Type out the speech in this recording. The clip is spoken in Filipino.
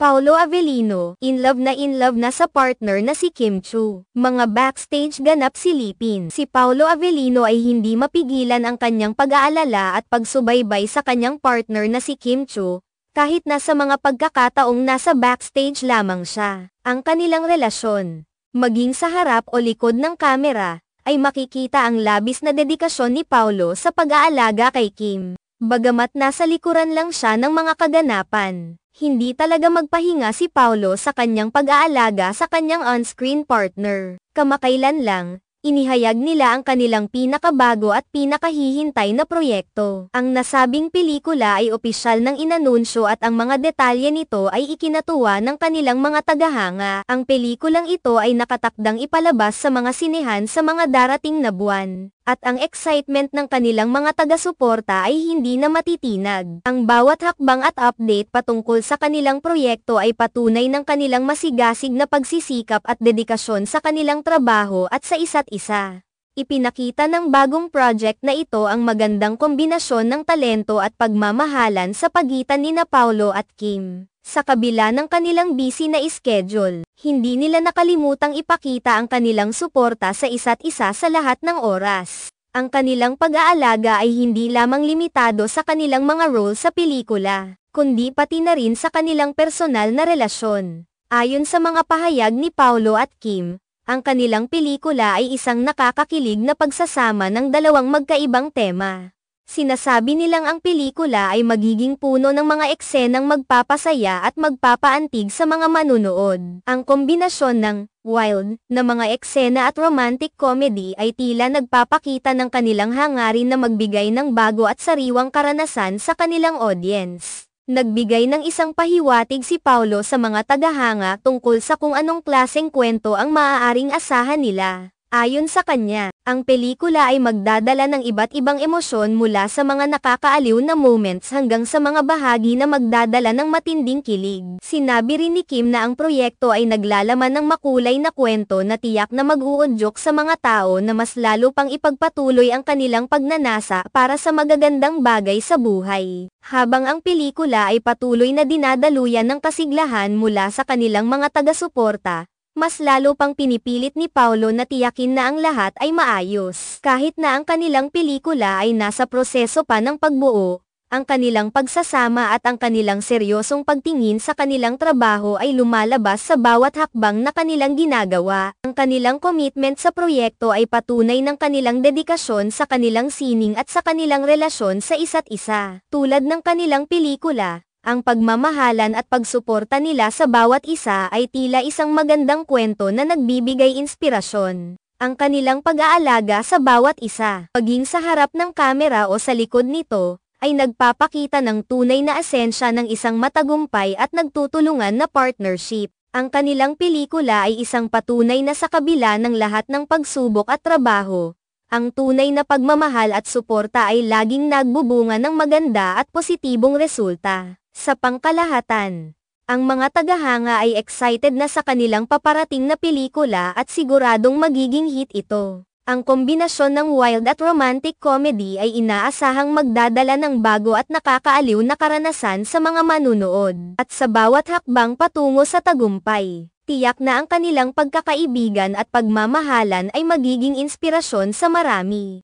Paolo Avellino, in love na in love na sa partner na si Kim Chu. Mga backstage ganap silipin. Si Paolo Avellino ay hindi mapigilan ang kanyang pag-aalala at pagsubaybay sa kanyang partner na si Kim Chu, kahit na sa mga pagkakataong nasa backstage lamang siya. Ang kanilang relasyon, maging sa harap o likod ng kamera, ay makikita ang labis na dedikasyon ni Paolo sa pag-aalaga kay Kim. Bagamat nasa likuran lang siya ng mga kaganapan, hindi talaga magpahinga si Paolo sa kanyang pag-aalaga sa kanyang on-screen partner. Kamakailan lang, inihayag nila ang kanilang pinakabago at pinakahihintay na proyekto. Ang nasabing pelikula ay opisyal ng inanunsyo at ang mga detalye nito ay ikinatuwa ng kanilang mga tagahanga. Ang pelikulang ito ay nakatakdang ipalabas sa mga sinehan sa mga darating na buwan at ang excitement ng kanilang mga taga-suporta ay hindi na matitinag. Ang bawat hakbang at update patungkol sa kanilang proyekto ay patunay ng kanilang masigasig na pagsisikap at dedikasyon sa kanilang trabaho at sa isa't isa. Ipinakita ng bagong project na ito ang magandang kombinasyon ng talento at pagmamahalan sa pagitan ni na Paulo at Kim. Sa kabila ng kanilang busy na schedule, hindi nila nakalimutang ipakita ang kanilang suporta sa isa't isa sa lahat ng oras. Ang kanilang pag-aalaga ay hindi lamang limitado sa kanilang mga role sa pelikula, kundi pati na rin sa kanilang personal na relasyon. Ayon sa mga pahayag ni Paolo at Kim, ang kanilang pelikula ay isang nakakakilig na pagsasama ng dalawang magkaibang tema. Sinasabi nilang ang pelikula ay magiging puno ng mga eksenang magpapasaya at magpapaantig sa mga manunood. Ang kombinasyon ng wild na mga eksena at romantic comedy ay tila nagpapakita ng kanilang hangarin na magbigay ng bago at sariwang karanasan sa kanilang audience. Nagbigay ng isang pahiwatig si Paulo sa mga tagahanga tungkol sa kung anong klaseng kwento ang maaaring asahan nila. Ayon sa kanya, ang pelikula ay magdadala ng iba't ibang emosyon mula sa mga nakakaaliw na moments hanggang sa mga bahagi na magdadala ng matinding kilig. Sinabi rin ni Kim na ang proyekto ay naglalaman ng makulay na kwento na tiyak na mag-uudyok sa mga tao na mas lalo pang ipagpatuloy ang kanilang pagnanasa para sa magagandang bagay sa buhay. Habang ang pelikula ay patuloy na dinadaluyan ng kasiglahan mula sa kanilang mga taga-suporta, mas lalo pang pinipilit ni Paolo na tiyakin na ang lahat ay maayos. Kahit na ang kanilang pelikula ay nasa proseso pa ng pagbuo, ang kanilang pagsasama at ang kanilang seryosong pagtingin sa kanilang trabaho ay lumalabas sa bawat hakbang na kanilang ginagawa. Ang kanilang commitment sa proyekto ay patunay ng kanilang dedikasyon sa kanilang sining at sa kanilang relasyon sa isa't isa. Tulad ng kanilang pelikula, ang pagmamahalan at pagsuporta nila sa bawat isa ay tila isang magandang kwento na nagbibigay inspirasyon. Ang kanilang pag-aalaga sa bawat isa, paging sa harap ng kamera o sa likod nito, ay nagpapakita ng tunay na asensya ng isang matagumpay at nagtutulungan na partnership. Ang kanilang pelikula ay isang patunay na sa kabila ng lahat ng pagsubok at trabaho, ang tunay na pagmamahal at suporta ay laging nagbubunga ng maganda at positibong resulta. Sa pangkalahatan, ang mga tagahanga ay excited na sa kanilang paparating na pelikula at siguradong magiging hit ito. Ang kombinasyon ng wild at romantic comedy ay inaasahang magdadala ng bago at nakakaaliw na karanasan sa mga manunood. At sa bawat hakbang patungo sa tagumpay, tiyak na ang kanilang pagkakaibigan at pagmamahalan ay magiging inspirasyon sa marami.